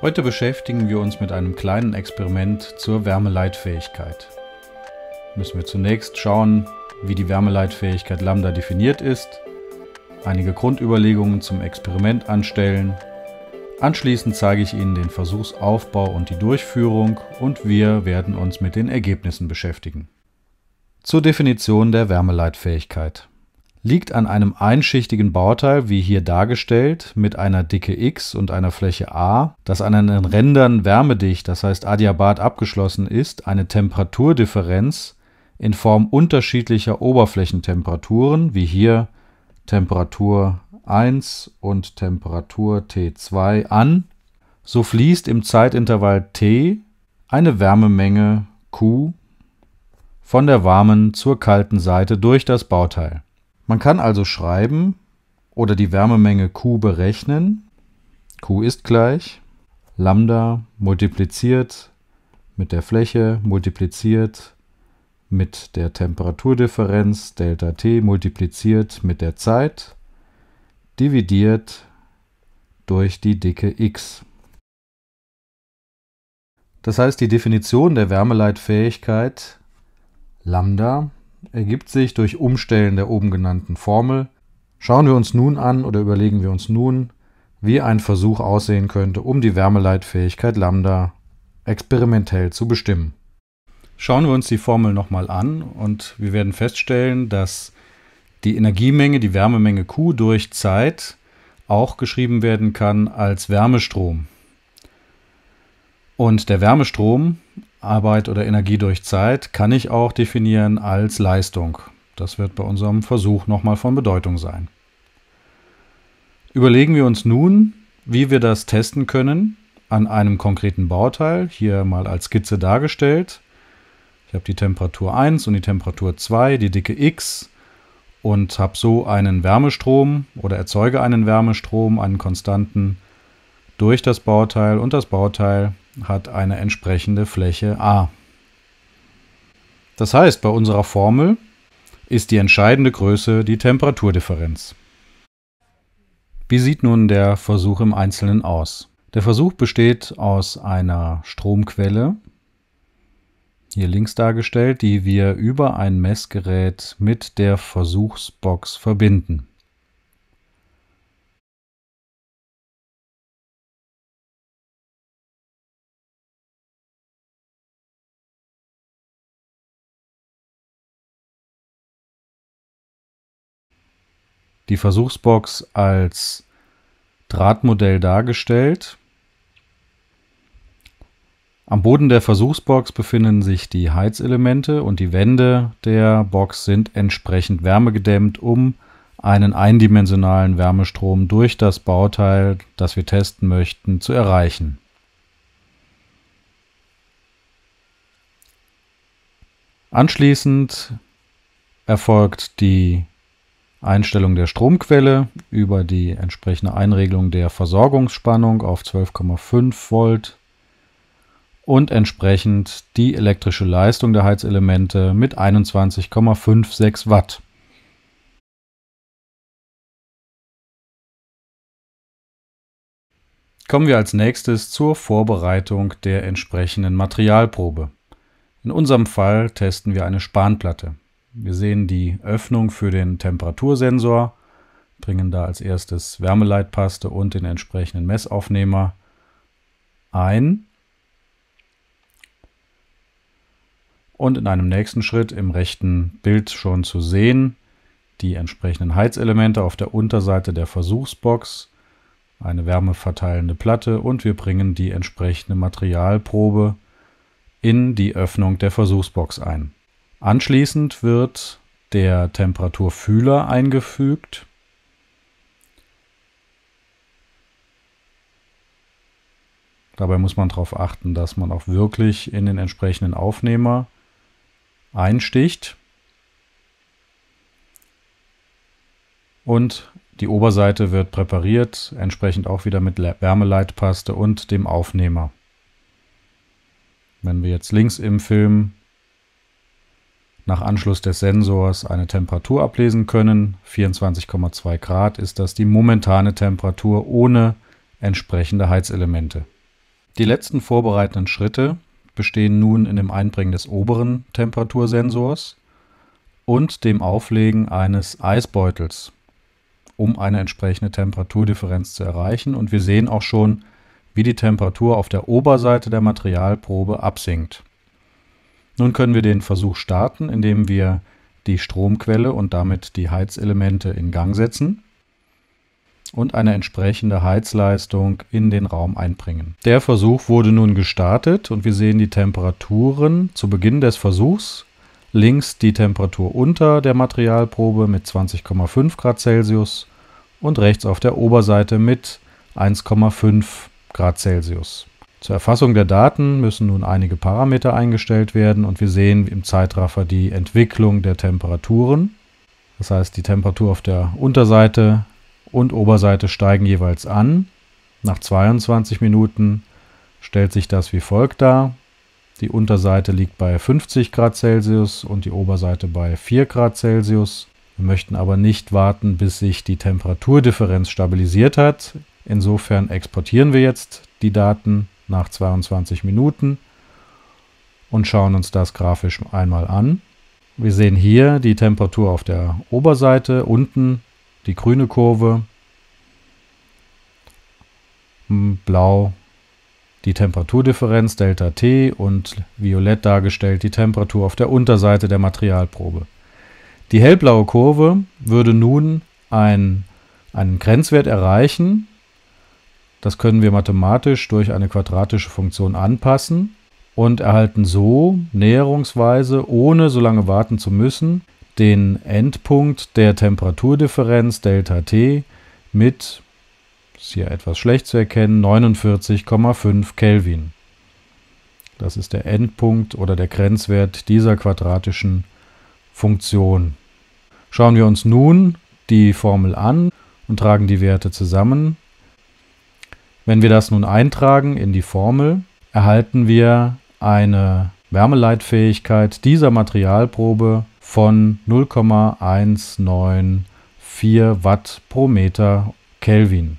Heute beschäftigen wir uns mit einem kleinen Experiment zur Wärmeleitfähigkeit. Müssen wir zunächst schauen, wie die Wärmeleitfähigkeit Lambda definiert ist, einige Grundüberlegungen zum Experiment anstellen. Anschließend zeige ich Ihnen den Versuchsaufbau und die Durchführung und wir werden uns mit den Ergebnissen beschäftigen. Zur Definition der Wärmeleitfähigkeit liegt an einem einschichtigen Bauteil, wie hier dargestellt, mit einer Dicke X und einer Fläche A, das an den Rändern wärmedicht, das heißt adiabat abgeschlossen ist, eine Temperaturdifferenz in Form unterschiedlicher Oberflächentemperaturen, wie hier Temperatur 1 und Temperatur T2 an, so fließt im Zeitintervall T eine Wärmemenge Q von der warmen zur kalten Seite durch das Bauteil. Man kann also schreiben oder die Wärmemenge Q berechnen. Q ist gleich Lambda multipliziert mit der Fläche multipliziert mit der Temperaturdifferenz Delta T multipliziert mit der Zeit dividiert durch die Dicke x. Das heißt, die Definition der Wärmeleitfähigkeit Lambda ergibt sich durch Umstellen der oben genannten Formel. Schauen wir uns nun an oder überlegen wir uns nun, wie ein Versuch aussehen könnte, um die Wärmeleitfähigkeit Lambda experimentell zu bestimmen. Schauen wir uns die Formel nochmal an und wir werden feststellen, dass die Energiemenge, die Wärmemenge Q durch Zeit auch geschrieben werden kann als Wärmestrom. Und der Wärmestrom Arbeit oder Energie durch Zeit kann ich auch definieren als Leistung. Das wird bei unserem Versuch nochmal von Bedeutung sein. Überlegen wir uns nun, wie wir das testen können an einem konkreten Bauteil, hier mal als Skizze dargestellt. Ich habe die Temperatur 1 und die Temperatur 2, die Dicke x und habe so einen Wärmestrom oder erzeuge einen Wärmestrom, einen konstanten Wärmestrom durch das Bauteil und das Bauteil hat eine entsprechende Fläche a. Das heißt, bei unserer Formel ist die entscheidende Größe die Temperaturdifferenz. Wie sieht nun der Versuch im Einzelnen aus? Der Versuch besteht aus einer Stromquelle, hier links dargestellt, die wir über ein Messgerät mit der Versuchsbox verbinden. die Versuchsbox als Drahtmodell dargestellt. Am Boden der Versuchsbox befinden sich die Heizelemente und die Wände der Box sind entsprechend wärmegedämmt, um einen eindimensionalen Wärmestrom durch das Bauteil, das wir testen möchten, zu erreichen. Anschließend erfolgt die Einstellung der Stromquelle über die entsprechende Einregelung der Versorgungsspannung auf 12,5 Volt und entsprechend die elektrische Leistung der Heizelemente mit 21,56 Watt. Kommen wir als nächstes zur Vorbereitung der entsprechenden Materialprobe. In unserem Fall testen wir eine Spanplatte. Wir sehen die Öffnung für den Temperatursensor, bringen da als erstes Wärmeleitpaste und den entsprechenden Messaufnehmer ein. Und in einem nächsten Schritt im rechten Bild schon zu sehen, die entsprechenden Heizelemente auf der Unterseite der Versuchsbox, eine wärmeverteilende Platte und wir bringen die entsprechende Materialprobe in die Öffnung der Versuchsbox ein. Anschließend wird der Temperaturfühler eingefügt. Dabei muss man darauf achten, dass man auch wirklich in den entsprechenden Aufnehmer einsticht. Und die Oberseite wird präpariert, entsprechend auch wieder mit Wärmeleitpaste und dem Aufnehmer. Wenn wir jetzt links im Film nach Anschluss des Sensors eine Temperatur ablesen können. 24,2 Grad ist das die momentane Temperatur ohne entsprechende Heizelemente. Die letzten vorbereitenden Schritte bestehen nun in dem Einbringen des oberen Temperatursensors und dem Auflegen eines Eisbeutels, um eine entsprechende Temperaturdifferenz zu erreichen. Und wir sehen auch schon, wie die Temperatur auf der Oberseite der Materialprobe absinkt. Nun können wir den Versuch starten, indem wir die Stromquelle und damit die Heizelemente in Gang setzen und eine entsprechende Heizleistung in den Raum einbringen. Der Versuch wurde nun gestartet und wir sehen die Temperaturen zu Beginn des Versuchs. Links die Temperatur unter der Materialprobe mit 20,5 Grad Celsius und rechts auf der Oberseite mit 1,5 Grad Celsius. Zur Erfassung der Daten müssen nun einige Parameter eingestellt werden und wir sehen im Zeitraffer die Entwicklung der Temperaturen. Das heißt, die Temperatur auf der Unterseite und Oberseite steigen jeweils an. Nach 22 Minuten stellt sich das wie folgt dar. Die Unterseite liegt bei 50 Grad Celsius und die Oberseite bei 4 Grad Celsius. Wir möchten aber nicht warten, bis sich die Temperaturdifferenz stabilisiert hat. Insofern exportieren wir jetzt die Daten nach 22 Minuten und schauen uns das grafisch einmal an. Wir sehen hier die Temperatur auf der Oberseite, unten die grüne Kurve, blau die Temperaturdifferenz Delta T und violett dargestellt die Temperatur auf der Unterseite der Materialprobe. Die hellblaue Kurve würde nun ein, einen Grenzwert erreichen, das können wir mathematisch durch eine quadratische Funktion anpassen und erhalten so näherungsweise, ohne so lange warten zu müssen, den Endpunkt der Temperaturdifferenz Delta T mit, ist hier etwas schlecht zu erkennen, 49,5 Kelvin. Das ist der Endpunkt oder der Grenzwert dieser quadratischen Funktion. Schauen wir uns nun die Formel an und tragen die Werte zusammen. Wenn wir das nun eintragen in die Formel, erhalten wir eine Wärmeleitfähigkeit dieser Materialprobe von 0,194 Watt pro Meter Kelvin.